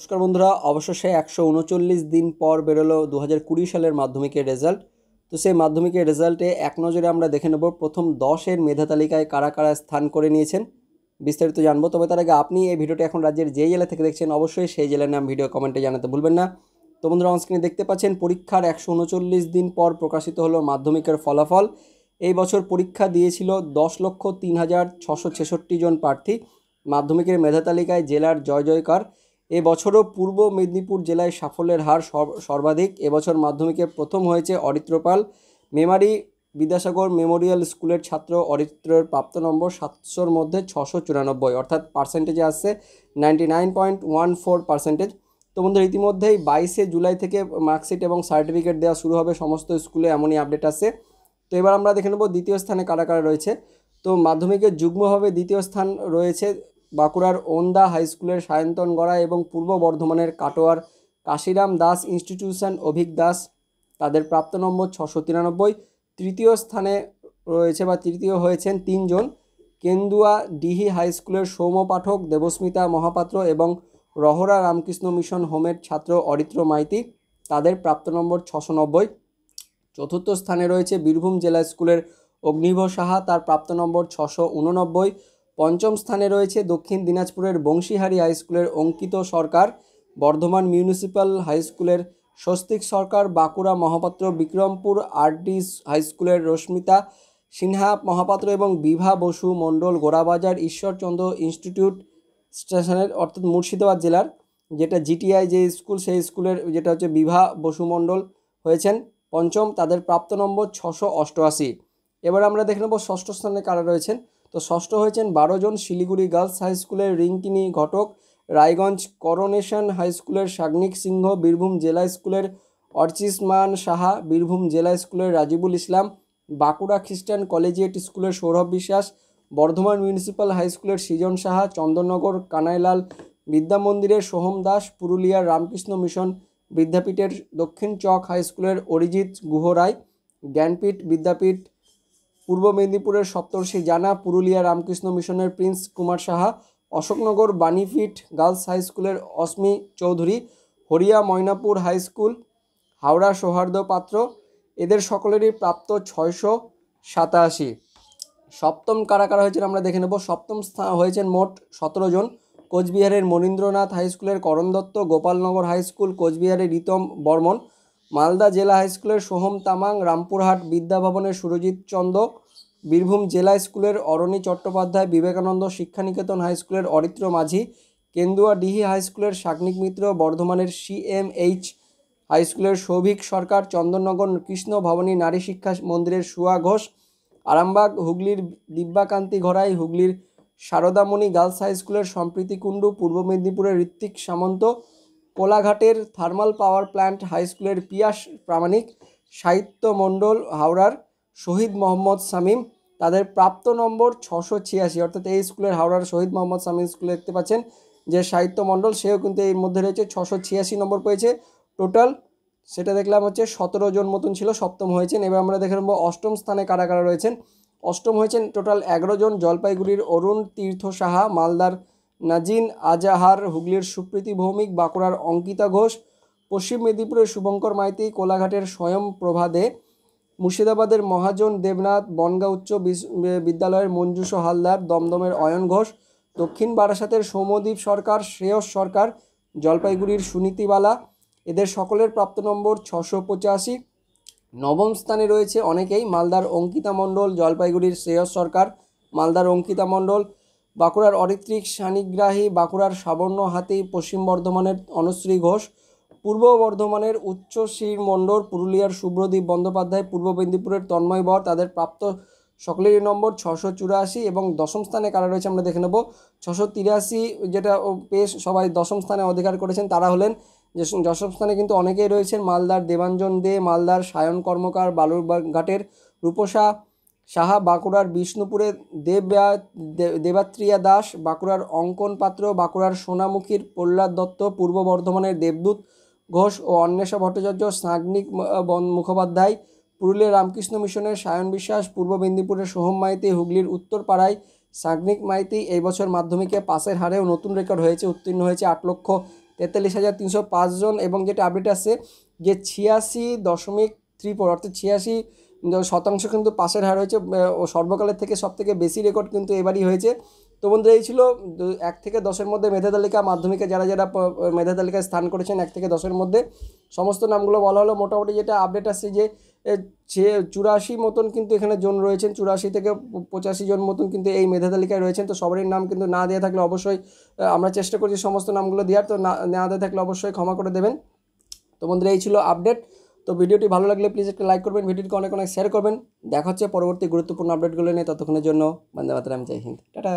নমস্কার বন্ধুরা অবশেষে একশো উনচল্লিশ দিন পর বেরোলো দু হাজার কুড়ি সালের মাধ্যমিকের রেজাল্ট তো সেই মাধ্যমিকের রেজাল্টে এক নজরে আমরা দেখে নেব প্রথম দশের মেধা তালিকায় কারা কারা স্থান করে নিয়েছেন বিস্তারিত জানবো তবে তার আগে আপনি এই ভিডিওটি এখন রাজ্যের যে জেলা থেকে দেখছেন অবশ্যই সেই জেলার নাম ভিডিও কমেন্টে জানাতে ভুলবেন না তো বন্ধুরা অনস্ক্রিনে দেখতে পাচ্ছেন পরীক্ষার একশো উনচল্লিশ দিন পর প্রকাশিত হলো মাধ্যমিকের ফলাফল এই বছর পরীক্ষা দিয়েছিল দশ লক্ষ তিন হাজার ছশো ছেষট্টি জন প্রার্থী মাধ্যমিকের মেধা তালিকায় জেলার জয় জয়কার এবছরও পূর্ব মেদিনীপুর জেলায় সাফল্যের হার সর্বাধিক এবছর মাধ্যমিকে প্রথম হয়েছে অরিত্রপাল মেমারি বিদ্যাসাগর মেমোরিয়াল স্কুলের ছাত্র অরিত্রের প্রাপ্ত নম্বর সাতশোর মধ্যে ছশো চুরানব্বই অর্থাৎ পার্সেন্টেজে আসছে ninety nine point one four percentage তো বন্ধুরা ইতিমধ্যেই বাইশে জুলাই থেকে মার্কশিট এবং সার্টিফিকেট দেওয়া শুরু হবে সমস্ত স্কুলে এমনই আপডেট আছে তো এবার আমরা দেখে নেব দ্বিতীয় স্থানে কারা কারা রয়েছে তো মাধ্যমিকে যুগ্মভাবে দ্বিতীয় স্থান রয়েছে বাঁকুড়ার ওন্দা হাইস্কুলের সায়ন্তন গড়া এবং পূর্ব বর্ধমানের কাটোয়ার কাশিরাম দাস ইনস্টিটিউশন অভিক দাস তাদের প্রাপ্ত নম্বর ছশো তিরানব্বই তৃতীয় স্থানে রয়েছে বা তৃতীয় হয়েছেন তিনজন কেন্দুয়া ডিহি হাইস্কুলের সৌম পাঠক দেবস্মিতা মহাপাত্র এবং রহরা রামকৃষ্ণ মিশন হোমের ছাত্র অরিত্র মাইতি তাদের প্রাপ্ত নম্বর ছশো নব্বই চতুর্থ স্থানে রয়েছে বীরভূম জেলা স্কুলের অগ্নিভ সাহা তার প্রাপ্ত নম্বর ছশো উননব্বই পঞ্চম স্থানে রয়েছে দক্ষিণ দিনাজপুরের বংশীহারি হাইস্কুলের অঙ্কিত সরকার বর্ধমান মিউনিসিপ্যাল হাইস্কুলের স্বস্তিক সরকার বাঁকুড়া মহাপাত্র বিক্রমপুর আরডি হাইস্কুলের রশ্মিতা সিনহা মহাপাত্র এবং বিভা বসু মণ্ডল গোড়াবাজার ঈশ্বরচন্দ্র ইনস্টিটিউট স্টেশনের অর্থাৎ মুর্শিদাবাদ জেলার যেটা জিটিআই যে স্কুল সেই স্কুলের যেটা হচ্ছে বিভা বসু মণ্ডল হয়েছেন পঞ্চম তাদের প্রাপ্ত নম্বর ছশো অষ্টআশি এবার আমরা দেখে নেব ষষ্ঠ স্থানে কারা রয়েছেন তো ষষ্ঠ হয়েছেন বারো জন শিলিগুড়ি গার্লস হাই স্কুলের রিঙ্কিনি ঘটক রায়গঞ্জ করোনেশন হাই স্কুলের সাগ্নিক সিংহ বীরভূম জেলা স্কুলের অর্চিসমান সাহা বীরভূম জেলা স্কুলের রাজিবুল ইসলাম বাঁকুড়া খ্রিস্টান কলেজিয়েট স্কুলের সৌরভ বিশ্বাস বর্ধমান মিউনিসিপ্যাল হাই স্কুলের সৃজন সাহা চন্দননগর কানাইলাল বিদ্যা মন্দিরের সোহম দাস পুরুলিয়ার রামকৃষ্ণ মিশন বিদ্যাপীঠের দক্ষিণ চক হাই স্কুলের অরিজিৎ গুহরায় জ্ঞানপীঠ বিদ্যাপীঠ পূর্ব মেদিনীপুরের সপ্তর্ষি জানা পুরুলিয়া রামকৃষ্ণ মিশনের Prince Kumar Saha Ashoknagar Banipith girls high স্কুলের অস্মি চৌধুরী হরিয়া ময়নাপুর হাই স্কুল হাওড়া সৌহার্দ্য পাত্র এদের সকলেরই প্রাপ্ত ছয়শো সাতাশি সপ্তম কারা হয়েছেন আমরা দেখে নেব সপ্তম হয়েছেন মোট সতেরো জন কোচবিহারের মনীন্দ্রনাথ হাই স্কুলের করণ দত্ত গোপালনগর হাই স্কুল কোচবিহারের রীতম বর্মন মালদা জেলা হাইস্কুলের সোহম তামাং রামপুরহাট বিদ্যাভবনের সুরজিৎ চন্দ বীরভূম জেলা স্কুলের অরণী চট্টোপাধ্যায় বিবেকানন্দ শিক্ষানিকেতন হাইস্কুলের অরিত্র মাঝি কেন্দুয়া ডিহি হাইস্কুলের শাকনিক মিত্র বর্ধমানের সিএমএইচ হাইস্কুলের সৌভিক সরকার চন্দননগর কৃষ্ণ ভবনী নারী শিক্ষা মন্দিরের সুয়া ঘোষ আরামবাগ হুগলির দিব্যাকান্তি ঘরাই হুগলির সারদামণি গার্লস হাইস্কুলের সম্প্রীতি কুণ্ডু পূর্ব মেদিনীপুরের ঋত্বিক সামন্ত কোলাঘাটের থার্মাল পাওয়ার প্ল্যান্ট হাইস্কুলের পিয়াস প্রামাণিক সাহিত্য মণ্ডল হাওড়ার শহীদ মোহাম্মদ শামীম তাদের প্রাপ্ত নম্বর ছশো ছিয়াশি অর্থাৎ এই স্কুলের হাওড়ার শহীদ মোহাম্মদ শামীম স্কুলে দেখতে পাচ্ছেন যে সাহিত্য মণ্ডল সেও কিন্তু এর মধ্যে রয়েছে ছশো ছিয়াশি নম্বর পেয়েছে টোটাল সেটা দেখলাম হচ্ছে সতেরো জন মতন ছিল সপ্তম হয়েছেন এবার আমরা দেখে নেবো অষ্টম স্থানে কারা কারা রয়েছেন অষ্টম হয়েছেন টোটাল এগারো জন জলপাইগুড়ির অরুণ তীর্থ সাহা মালদার নাজিন আজাহার হুগলির সুপ্রীতি ভৌমিক বাঁকুড়ার অঙ্কিতা ঘোষ পশ্চিম মেদিনীপুরের শুভঙ্কর মাইতি কোলাঘাটের স্বয়ং প্রভাদে মুর্শিদাবাদের মহাজন দেবনাথ বনগাঁ উচ্চ বিদ্যালয়ের মঞ্জুষ হালদার দমদমের অয়ন ঘোষ দক্ষিণ বারাসাতের সৌমদ্বীপ সরকার শ্রেয়স সরকার জলপাইগুড়ির সুনীতিবালা এদের সকলের প্রাপ্ত নম্বর ছশো পঁচাশি নবম স্থানে রয়েছে অনেকেই মালদার অঙ্কিতা মণ্ডল জলপাইগুড়ির শ্রেয়স সরকার মালদার অঙ্কিতা মণ্ডল বাঁকুড়ার অরিত্রিক সানিগ্রাহী বাঁকুড়ার সাবর্ণ হাতি পশ্চিম বর্ধমানের অনুশ্রী ঘোষ পূর্ব বর্ধমানের উচ্চ শ্রীর মণ্ডল পুরুলিয়ার শুভ্রদীপ বন্দ্যোপাধ্যায় পূর্ব মেদিনীপুরের তন্ময় বর তাদের প্রাপ্ত সকলের নম্বর ছশো চুরাশি এবং দশম স্থানে কারা রয়েছে আমরা দেখে নেব ছশো তিরাশি যেটা পেশ সবাই দশম স্থানে অধিকার করেছেন তারা হলেন যে দশম স্থানে কিন্তু অনেকেই রয়েছেন মালদার দেবাঞ্জন দে মালদার সায়ন কর্মকার বালুরঘাটের রূপসা সাহা বাঁকুড়ার বিষ্ণুপুরে দেবা দেবাত্রিয়া দাস বাঁকুড়ার অঙ্কন পাত্র বাঁকুড়ার সোনামুখীর প্রহ্লাদ দত্ত পূর্ব বর্ধমানের দেবদূত ঘোষ ও অন্বেষা ভট্টাচার্য স্নাগ্নিক মুখোপাধ্যায় পুরুলিয়া রামকৃষ্ণ মিশনের সায়ন বিশ্বাস পূর্ব মেদিনীপুরের সোহম মাইতি হুগলির উত্তরপাড়ায় সাগ্নিক মাইতি এই বছর মাধ্যমিকে পাশের হারেও নতুন রেকর্ড হয়েছে উত্তীর্ণ হয়েছে আট লক্ষ তেতাল্লিশ হাজার তিনশো জন এবং যেটা আপডেট আছে যে ছিয়াশি দশমিক থ্রি ফোর অর্থাৎ ছিয়াশি শতাংশ কিন্তু পাশের হার হয়েছে ও সর্বকালের থেকে সবথেকে বেশি রেকর্ড কিন্তু এবারই হয়েছে তো বন্ধুরা এই ছিল এক থেকে দশের মধ্যে মেধা তালিকা মাধ্যমিকে যারা যারা মেধা তালিকায় স্থান করেছেন এক থেকে দশের মধ্যে সমস্ত নামগুলো বলা হলো মোটামুটি যেটা আপডেট আসছে যে চুরাশি মতন কিন্তু এখানে জন রয়েছেন চুরাশি থেকে পঁচাশি জন মতন কিন্তু এই মেধা তালিকায় রয়েছেন তো সবারই নাম কিন্তু না দেওয়া থাকলে অবশ্যই আমরা চেষ্টা করছি সমস্ত নামগুলো দেওয়ার তো না দেওয়া থাকলে অবশ্যই ক্ষমা করে দেবেন তো বন্ধুরা এই ছিল আপডেট তো ভিডিওটি ভালো লাগলে প্লিজ একটা লাইক করবেন ভিডিওটি অনেক অনেক শেয়ার করবেন দেখা হচ্ছে পরবর্তী গুরুত্বপূর্ণ আপডেটগুলো নিয়ে ততক্ষণের জন্য বন্দে মাতরাম জয় হিন্দ টাটা